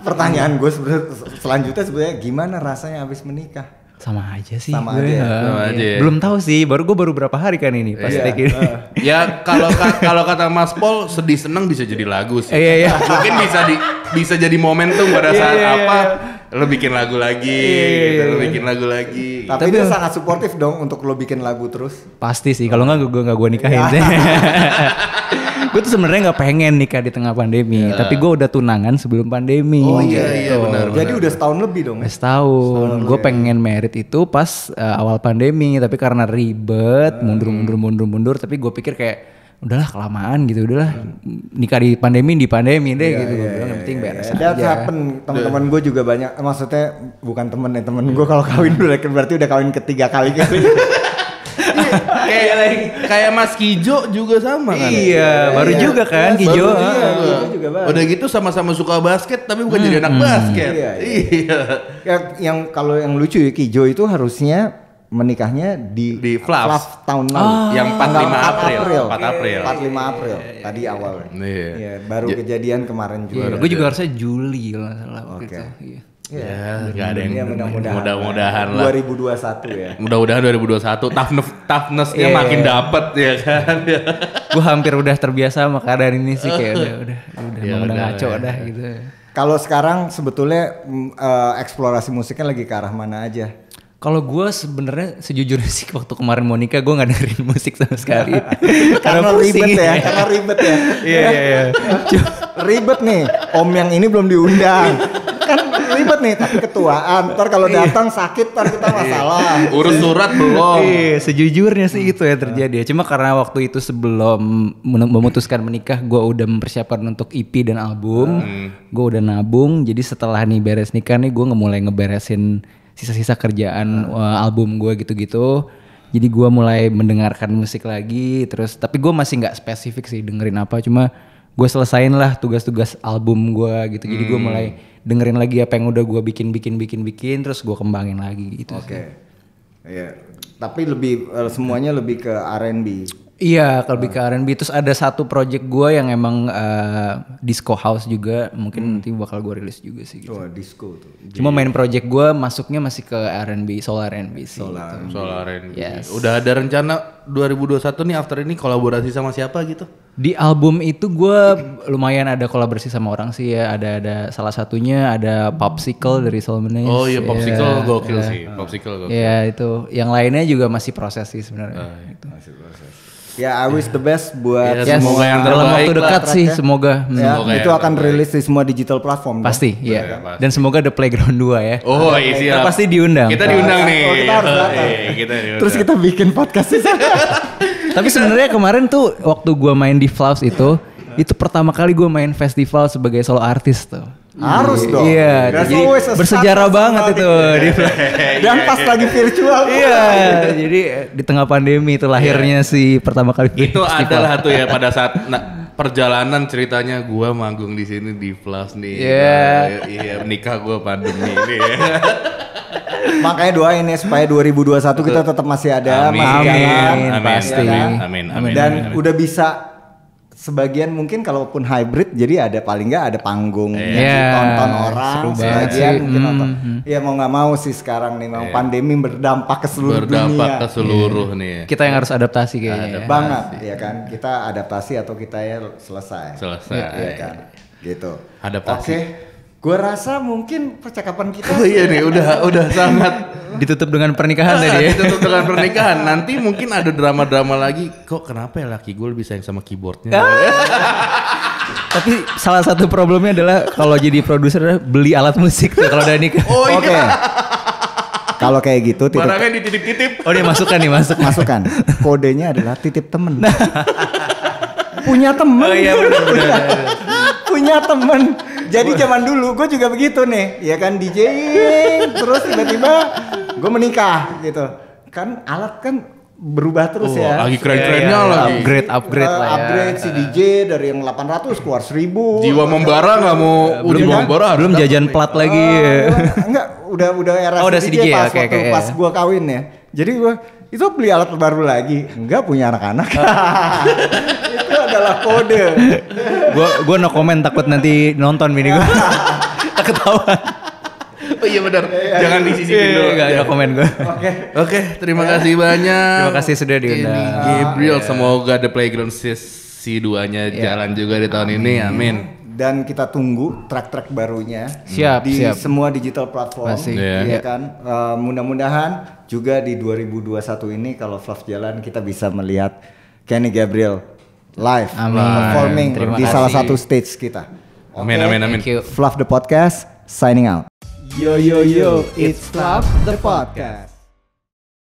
pertanyaan gue selanjutnya sebenarnya gimana rasanya habis menikah sama aja sih sama gue. aja, ya. sama iya. aja ya. belum tahu sih baru gue baru berapa hari kan ini pas yeah. Iya. ini ya kalau kalau kata Mas pol sedih seneng bisa jadi lagu sih iya, iya. mungkin bisa di bisa jadi momentum pada saat yeah, yeah, apa lo bikin lagu lagi iya, iya, gitu, iya, lo bikin lagu lagi tapi, tapi dia sangat suportif dong untuk lo bikin lagu terus pasti sih kalau nggak gue nggak gue nikahin <laughs> gue tuh sebenarnya nggak pengen nikah di tengah pandemi yeah. tapi gue udah tunangan sebelum pandemi oh iya gitu. iya benar jadi benar. udah setahun lebih dong setahun, gue pengen merit itu pas uh, awal pandemi tapi karena ribet mundur mundur mundur mundur tapi gue pikir kayak udahlah kelamaan gitu udahlah nikah di pandemi di pandemi deh yeah, gitu yeah, gue bilang yang iya, penting yeah, beres yeah. aja. happen teman-teman iya. gue juga banyak maksudnya bukan temen ya temen gue kalau kawin udah kan berarti udah kawin ketiga kali gitu. <laughs> kayak kayak Mas Kijo juga sama kan. Iya, baru iya. juga kan Mas, Kijo. Baru, ah. iya, juga baru. Udah gitu sama-sama suka basket tapi bukan hmm. jadi anak hmm. basket. Iya. iya. iya. Ya, yang kalau yang lucu ya Kijo itu harusnya menikahnya di, di Fluff. Fluff tahun lalu. Ah, yang 45 April. April. 4 April. 45 April. Yeah, yeah, tadi yeah, awal. Iya. Yeah. baru yeah. kejadian kemarin juga. Yeah. Gue juga harusnya Juli lah. salah okay. gitu. Iya. iya. Ya, ya ada yang iya, mudah-mudahan, mudah lah. 2021 ya. Mudah-mudahan 2021 toughness toughnessnya yeah. makin dapet ya kan. <laughs> gue hampir udah terbiasa sama keadaan ini sih kayak udah udah udah ya, udah ngaco ya. dah gitu. Kalau sekarang sebetulnya uh, eksplorasi musiknya lagi ke arah mana aja? Kalau gue sebenarnya sejujurnya sih <laughs> waktu kemarin mau nikah gue nggak dengerin musik sama sekali. <laughs> karena, karena ribet ya, <laughs> karena ribet ya. Iya iya iya. Ribet nih, om yang ini belum diundang. kan ribet nih tapi ketuaan ntar kalau iya. datang sakit ntar kita iya. masalah urus surat belum iya sejujurnya sih itu ya terjadi ah. cuma karena waktu itu sebelum memutuskan menikah gue udah mempersiapkan untuk EP dan album hmm. gue udah nabung jadi setelah nih beres nikah nih gue ngemulai ngeberesin sisa-sisa kerjaan hmm. uh, album gue gitu-gitu jadi gue mulai mendengarkan musik lagi terus tapi gue masih nggak spesifik sih dengerin apa cuma gue selesain lah tugas-tugas album gue gitu jadi hmm. gue mulai dengerin lagi apa yang udah gue bikin bikin bikin bikin terus gue kembangin lagi gitu oke okay. Iya. Yeah. Tapi lebih eh, semuanya lebih ke R&B. Iya, kalau lebih ke R&B. Terus ada satu project gue yang emang uh, disco house juga, mungkin hmm. nanti bakal gue rilis juga sih. Gitu. Oh, disco tuh. Cuma main project gue masuknya masih ke R&B, solo R&B sih. Solo, gitu. R&B. R&B. Yes. Udah ada rencana 2021 nih after ini kolaborasi sama siapa gitu? Di album itu gue lumayan ada kolaborasi sama orang sih ya. Ada ada salah satunya ada Popsicle dari Soul Oh iya Popsicle yeah, gokil yeah. sih. Popsicle gokil. Iya yeah, itu. Yang lainnya juga masih proses sih sebenarnya. Oh iya. gitu. Masih proses. Ya, I wish the best buat yeah, semoga semoga yang dalam waktu dekat sih ya. semoga. Ya, semoga itu akan terbaik. rilis di semua digital platform. Pasti, kan? ya. Yeah. Yeah, Dan semoga The Playground 2 ya. Oh, iya. Kita pasti diundang. Kita diundang oh, nih. Oh, kita harus iya, datang. Oh, kita diundang. Terus kita bikin podcast sih. <laughs> Tapi sebenarnya kemarin tuh waktu gua main di Flaus itu, itu pertama kali gua main festival sebagai solo artis tuh. Harus iya, dong. Iya, jadi bersejarah banget itu <laughs> iya, Dan iya, pas lagi virtual. Iya, jadi eh, di tengah pandemi itu lahirnya si pertama kali. Itu adalah tuh ya pada <laughs> saat nah, perjalanan ceritanya gue manggung di sini di Plus nih. Iya. Iya, nikah gue pandemi ini. <laughs> Makanya doain ya supaya 2021 kita tetap masih ada, amin, masih amin, Amin, amin, amin, Dan udah bisa sebagian mungkin kalaupun hybrid jadi ada paling nggak ada panggung yeah. yang ditonton orang Seru sebagian sih. mungkin mm, nonton mm. ya mau nggak mau sih sekarang nih memang yeah. pandemi berdampak ke seluruh berdampak dunia ke seluruh yeah. nih kita yang harus adaptasi kayaknya ya. adaptasi. banget ya kan kita adaptasi atau kita ya selesai selesai ya, ya kan gitu adaptasi okay. Gue rasa mungkin percakapan kita oh, iya nih udah udah sangat ditutup dengan pernikahan ah, tadi ya. Ditutup dengan pernikahan. Nanti mungkin ada drama-drama lagi. Kok kenapa ya laki gue lebih sayang sama keyboardnya? Ah. Tapi salah satu problemnya adalah kalau jadi produser beli alat musik tuh kalau udah nikah. Oh iya. Oke. Kalau kayak gitu titip. Barangnya dititip-titip. Oh dia masukkan nih masuk. Masukkan. Kodenya adalah titip temen. <laughs> Punya temen. Oh iya benar benar punya temen. Jadi zaman dulu gue juga begitu nih, ya kan DJ terus tiba-tiba gue menikah gitu. Kan alat kan berubah terus oh, ya. Lagi keren-kerennya yeah, iya, lagi. Iya. Upgrade upgrade uh, lah ya. Upgrade si DJ dari yang 800 keluar 1000. Jiwa membara nggak mau iya, uh, jiwa membara kan? belum jajan plat lagi. Uh, enggak, udah udah era oh, si udah DJ, DJ pas ya? waktu okay, pas gua kawin ya. Jadi gue itu beli alat baru lagi enggak punya anak-anak <laughs> itu adalah kode gue gue no komen takut nanti nonton mini gua <laughs> ketawa Oh iya benar. Ya, Jangan ya, di sisi iya, dulu. Enggak iya, ada komen gue. Oke. Okay. Oke, okay, terima kasih banyak. Terima kasih sudah diundang. Gabriel, semoga The Playground si duanya jalan juga di tahun Amin. ini. Amin dan kita tunggu track-track barunya siap, di siap. semua digital platform Masih. Yeah. ya iya kan uh, mudah-mudahan juga di 2021 ini kalau Fluff jalan kita bisa melihat Kenny Gabriel live amin. performing Terima di kasih. salah satu stage kita okay. amin amin amin Fluff the podcast signing out yo yo yo it's Fluff the podcast